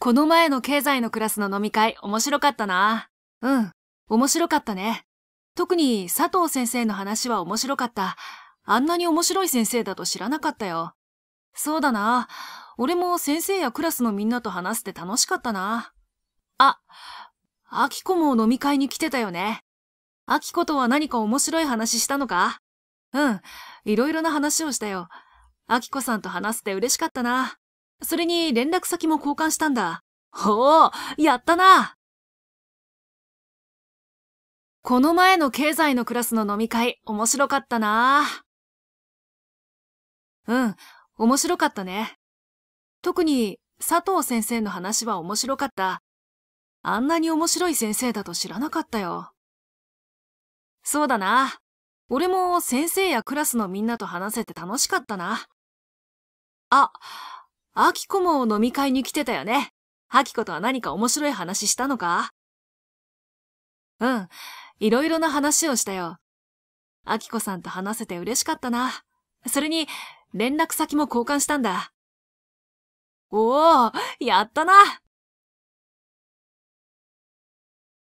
この前の経済のクラスの飲み会面白かったな。うん、面白かったね。特に佐藤先生の話は面白かった。あんなに面白い先生だと知らなかったよ。そうだな。俺も先生やクラスのみんなと話して楽しかったな。あ、アキコも飲み会に来てたよね。アキコとは何か面白い話したのかうん、いろいろな話をしたよ。アキコさんと話せて嬉しかったな。それに連絡先も交換したんだ。ほう、やったなこの前の経済のクラスの飲み会、面白かったなうん、面白かったね。特に佐藤先生の話は面白かった。あんなに面白い先生だと知らなかったよ。そうだな。俺も先生やクラスのみんなと話せて楽しかったな。あ、アキコも飲み会に来てたよね。アキコとは何か面白い話したのかうん。いろいろな話をしたよ。アキコさんと話せて嬉しかったな。それに、連絡先も交換したんだ。おお、やったな